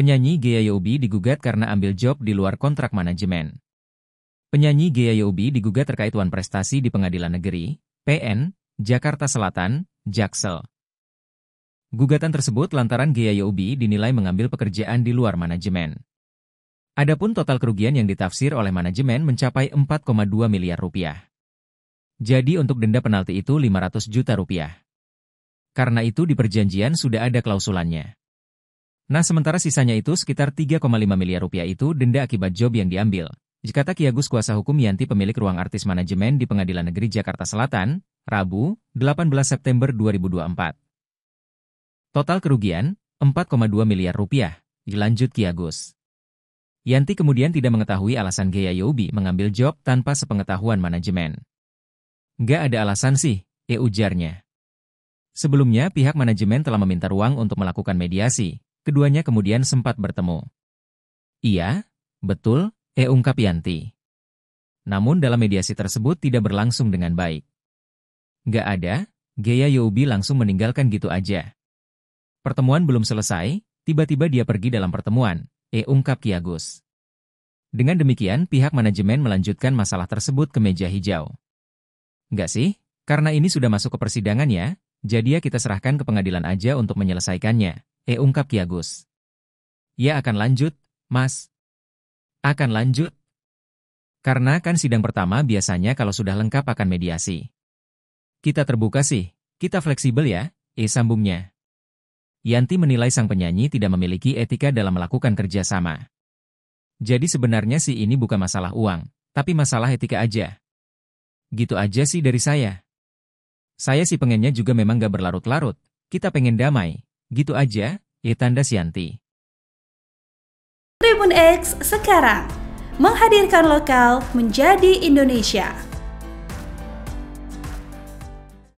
Penyanyi Gea Yobi digugat karena ambil job di luar kontrak manajemen. Penyanyi Gea Yobi digugat terkait wan prestasi di Pengadilan Negeri, PN, Jakarta Selatan, Jaksel. Gugatan tersebut lantaran Gea Yobi dinilai mengambil pekerjaan di luar manajemen. Adapun total kerugian yang ditafsir oleh manajemen mencapai 4,2 miliar rupiah. Jadi untuk denda penalti itu 500 juta rupiah. Karena itu di perjanjian sudah ada klausulannya. Nah sementara sisanya itu sekitar 3,5 miliar rupiah itu denda akibat job yang diambil. Ki Kiagus kuasa hukum Yanti pemilik ruang artis manajemen di Pengadilan Negeri Jakarta Selatan, Rabu, 18 September 2024. Total kerugian, 4,2 miliar rupiah, dilanjut Kiagus. Yanti kemudian tidak mengetahui alasan Gaya Yobi mengambil job tanpa sepengetahuan manajemen. Gak ada alasan sih, e ujarnya. Sebelumnya pihak manajemen telah meminta ruang untuk melakukan mediasi, Keduanya kemudian sempat bertemu. Iya, betul, E ungkap Yanti. Namun dalam mediasi tersebut tidak berlangsung dengan baik. Gak ada, Gaya Yobi langsung meninggalkan gitu aja. Pertemuan belum selesai, tiba-tiba dia pergi dalam pertemuan, E ungkap Kiagus. Dengan demikian, pihak manajemen melanjutkan masalah tersebut ke meja hijau. Gak sih, karena ini sudah masuk ke persidangan ya, jadi ya kita serahkan ke pengadilan aja untuk menyelesaikannya. E ungkap Ki ya, Agus. Ya akan lanjut, Mas. Akan lanjut. Karena kan sidang pertama biasanya kalau sudah lengkap akan mediasi. Kita terbuka sih, kita fleksibel ya, E sambungnya. Yanti menilai sang penyanyi tidak memiliki etika dalam melakukan kerjasama. Jadi sebenarnya sih ini bukan masalah uang, tapi masalah etika aja. Gitu aja sih dari saya. Saya sih pengennya juga memang gak berlarut-larut, kita pengen damai, Gitu aja, ya Tanda Sianti. Tribun X sekarang menghadirkan lokal menjadi Indonesia.